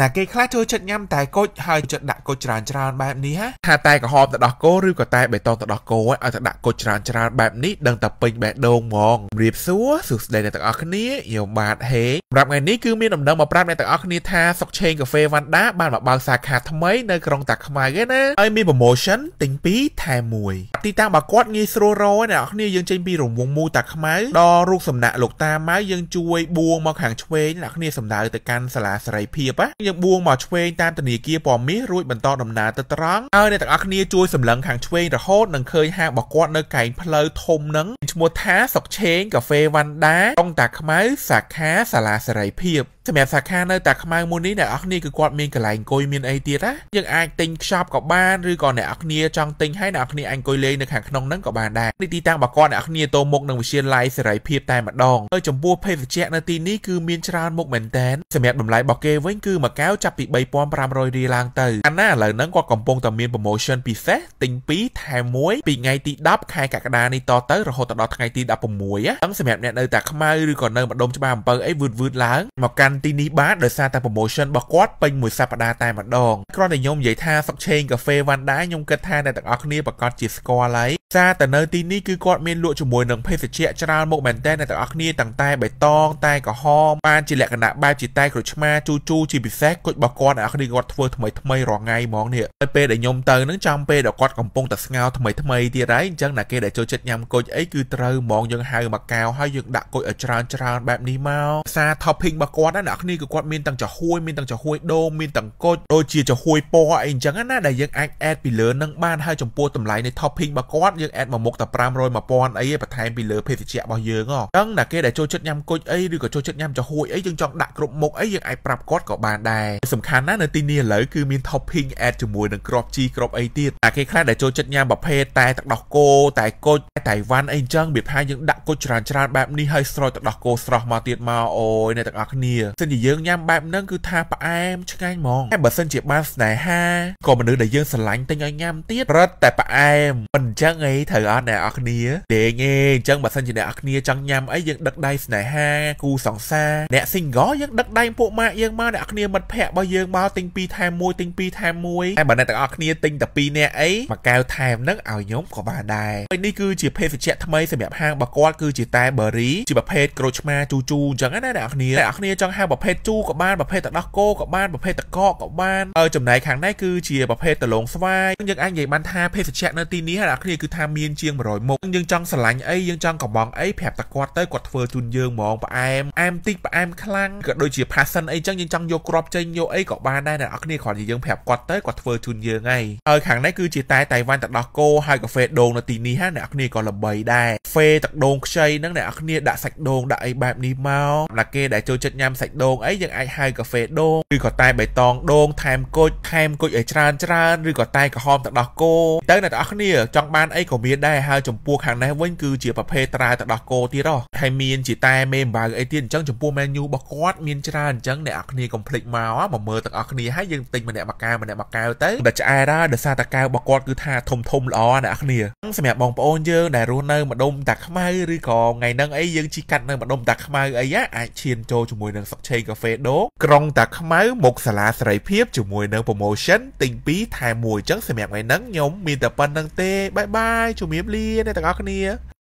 ណាគេខ្លះចូលចិត្តញ៉ាំតែគូចហើយចិត្តដាក់គូចច្រើនច្រើនបែបនេះហ่าថាតែក្រហមទៅដោះគោឬក៏តែបេតងទៅដោះគោឲ្យទៅដាក់គូចច្រើនច្រើនបែបនេះដឹងតែពេញបេះដូងហ្មងរៀបសួរសួស្តីអ្នកទាំងអស់គ្នាញោមបាទហេសម្រាប់ថ្ងៃនេះគឺមានដំណឹងមកប្រាប់អ្នកទាំងអស់គ្នាថាសុកឆេងកាហ្វេវ៉ាន់ដាបានមកបើកសាខាថ្មីនៅក្រុងតាខ្មៅឯណាហើយមាន promotion ទិញ2ថែម1ទីតាំងរបស់គាត់ងាយស្រួលរកអ្នកទាំងអស់គ្នាយើងចេញពីរង្វង់មូតាខ្មៅដល់រូបសំណាក់លោកតាម៉ៅយើងជួយបួងមកខាងឆ្វេងអ្នកទាំងអស់គ្នាសំដៅទៅកាន់សាលាសេរីភាពណាយើងបួងមកឆ្វេងតាមធនាគារពណ៌មាសរួចបន្តដំណើរទៅត្រង់ហើយអ្នកទាំងអស់គ្នាជួយសម្លឹងខាងឆ្វេងរហូតនឹងឃើញហាងរបស់គាត់នៅកែងផ្លូវធំនឹងឈ្មោះថាសុកឆេងកាហ្វេវ៉ាន់ដាតុងតាខ្មៅសាខាសាលាសេរីភាពសម្រាប់សាខានៅតាខ្មៅមួយនេះអ្នកនរគ្នាគឺគាត់មានកន្លែងអង្គុយមានអីទៀតណាយើងអាចទិញខ្ចប់ក៏បានឬក៏អ្នកនរគ្នាចង់ទិញហើយអ្នកនរគ្នាអាចអង្គុយលេងនៅខាងក្នុងហ្នឹងក៏បានដែរទីតាំងរបស់គាត់អ្នកនរគ្នាទៅមុខនឹងវិទ្យាល័យសេរីភាពតែម្ដងហើយចំពោះភេសជ្ជៈនៅទីនេះគឺមានច្រើនមុខមែនតែនសម្រាប់តម្លៃរបស់គេវិញគឺមួយកែវចាប់ពី3500រៀលឡើងទៅអាណាឥឡូវហ្នឹងគាត់កំពុងតែមាន promotion ពិសេសទិញ2ថែម1ពីថ្ងៃទី10ខែកក្កដានេះតទៅ រហូតដល់ថ្ងៃទី16ហ្នឹងសម្រាប់អ្នកនៅតាខ្មៅឬក៏នៅម្ដុំច្បារអំពៅអីវឺតវឺតឡើងមកកាន់កម្មទីនេះបានដោយសារតែ promotion របស់គាត់ពេញមួយសប្តាហ៍តែម្ដងគ្រាន់តែខ្ញុំនិយាយថាសុកឆេងកាហ្វេវ៉ាន់ដាខ្ញុំគិតថាអ្នកទាំងអស់គ្នាប្រកាសជាស្គាល់ហើយសារតែនៅទីនេះគឺគាត់មានលក់ជាមួយនឹងភេសជ្ជៈច្រើនមុខមែនតើអ្នកទាំងអស់គ្នាទាំងតែបៃតងតែក្រហមបានជាលក្ខណៈបែបជាតែក្រូចឆ្មាជូជូជាពិសេសគុជរបស់គាត់អ្នកទាំងអស់គ្នាគាត់ធ្វើថ្មីថ្មីរាល់ថ្ងៃហ្មងនេះហើយពេលដែលខ្ញុំទៅនឹងចាំពេលដែលគាត់កំពុងតែស្ងោថ្មីថ្មីទៀតហើយអញ្ចឹងអ្នកគេដែលចូលចិត្តញ៉ាំគុជអីគឺត្រូវហ្មងយើងហៅមកកៅហើយយើងដាក់គុជឲ្យច្រើនច្រើនបែបនេះមកសារ topping របស់គាត់អ្នកគ្នាគឺគាត់មានទាំងចាហួយមានទាំងចាហួយដូងមានទាំងកូចដូចជាចាហួយពណ៌អីអញ្ចឹងណាដែលយើងអាច add ពីលើនឹងបានហើយចំពោះតម្លៃនៃ topping របស់គាត់យើង add មកមុខតែ500 1000អីបន្ថែមពីលើភេសជ្ជៈរបស់យើងហ៎អញ្ចឹងអ្នកគេដែលចូលចិត្តញ៉ាំកូចអីឬក៏ចូលចិត្តញ៉ាំចាហួយអីយើងចង់ដាក់គ្រប់មុខអីយើងអាចប្រាប់គាត់ក៏បានដែរសំខាន់ណាស់នៅទីនេះឥឡូវគឺមាន topping add ជាមួយនឹងក្របជីក្របអីទៀតអ្នកគេខ្លះដែលចូលចិត្តញ៉ាំប្រភេទតែទឹកដោះគោតែកូចតែៃវ៉ាន់អីអញ្ចឹងវាថាយើងដាក់កូចច្រើនច្រើនបែបនេះហើយស្រោចទឹកដោះគោស្រស់មកទៀតមកអូយអ្នកទាំងអស់គ្នាសិនជាយើងញ៉ាំបែបហ្នឹងគឺថាផ្អែមឆ្ងាញ់ហ្មងតែបើសិនជាបានស្នេហាក៏មនុស្សដែលយើងស្រឡាញ់ទិញឲ្យញ៉ាំទៀតរត់តែផ្អែមមិនអញ្ចឹងអីត្រូវអត់អ្នកអរគ្នាទេងឯងអញ្ចឹងបើសិនជាអ្នកអរគ្នាចង់ញ៉ាំអីយើងដឹកដៃស្នេហាគូសង្សារអ្នក single យើងដឹកដៃពួកម៉ាក់យើងមកអ្នកអរគ្នាមិត្តភ័ក្តិរបស់យើងមកទិញ2ថែម1ទិញ2ថែម1តែបើអ្នកទាំងអស់គ្នាទិញតែ2នាក់អីមកកែវថែមនឹងឲ្យខ្ញុំក៏បានដែរហើយនេះគឺជាភេសជ្ជៈថ្មីសម្រាប់ហាងរបស់គាត់គឺជាតែ berry ជាប្រភេទក្រូចឆ្មាជូជូអញ្ចឹងណាអ្នកអរគ្នាអ្នកអរគ្នាចង់ហៅថាប្រភេទជូក៏បានប្រភេទទឹកដោះគោក៏បានប្រភេទទឹកកកក៏បានហើយចំណែកខាងនេះគឺជាប្រភេទតលងស្វាយយើងអាចនិយាយបានថាភេសជ្ជៈនៅទីនេះអ្នកគ្នាគឺថាមានជាង100មុខយើងចង់ស្រឡាញ់អីយើងចង់កំងអីប្រាប់តែគាត់ទៅគាត់ធ្វើជូនយើងហ្មងផ្អែមអែមតិចផ្អែមខ្លាំងក៏ដូចជា passion អីចឹងយើងចង់យកក្របចេញយកអីក៏បានដែរអ្នកគ្នាគ្រាន់តែយើងប្រាប់គាត់ទៅគាត់ធ្វើជូនយើងហើយហើយខាងនេះគឺជាតែតៃវ៉ាន់ទឹកដោះគោហើយកាហ្វេដូងនៅទីនេះហ្នឹងអ្នកគ្នាក៏ល្បីដែរកាហ្វេទឹកដូងខ្ចីហ្នឹងអ្នកគ្នាដាក់សាច់ដូងដាក់អីបែបនេះមកអ្នកគេដែលចូលចិត្តញ៉ាំសាច់ដូងអីយើងអាចហៅកាហ្វេដូងឬក៏តែបៃតងដូងថែមគុជថែមគុជឲ្យច្រើនច្រើនឬក៏តែក្រហមទឹកដោះគោទៅអ្នកទាំងអស់គ្នាចង់បានអីក៏មានដែរហើយចំពោះខាងនេះវិញគឺជាប្រភេទត្រាវទឹកដោះគោទៀតហ៎ហើយមានជាតែមេម្បាវអីទៀតអញ្ចឹងចំពោះ menu របស់គាត់មានច្រើនអញ្ចឹងអ្នកទាំងអស់គ្នាកុំភ្លេចមកមកមើលទាំងអស់គ្នាហើយយើងទិញម្នាក់មួយកែម្នាក់មួយកែទៅតែឆ្អែរដែរដោយសារតែកែរបស់គាត់គឺថាធំធំល្អអ្នកទាំងអស់គ្នាសម្រាប់បងប្អូនយើងដែលរស់នៅម្ដុំតាខ្មៅឬក៏ថ្ងៃហ្នឹងអីយើងជីកាត់នៅម្ដុំតាខ្មៅអីអាចឈានចូលជាមួយនឹងសុខឆេកាហ្វេដូ ក្រុងតាខ្មៅមុខសាលាសេរីភាពជាមួយនឹង promotion ទិញ2ថែម1ចឹងសម្រាប់ថ្ងៃហ្នឹងខ្ញុំមានតែប៉ុណ្្នឹងទេបាយបាយជំរាបលាអ្នកទាំងអស់គ្នា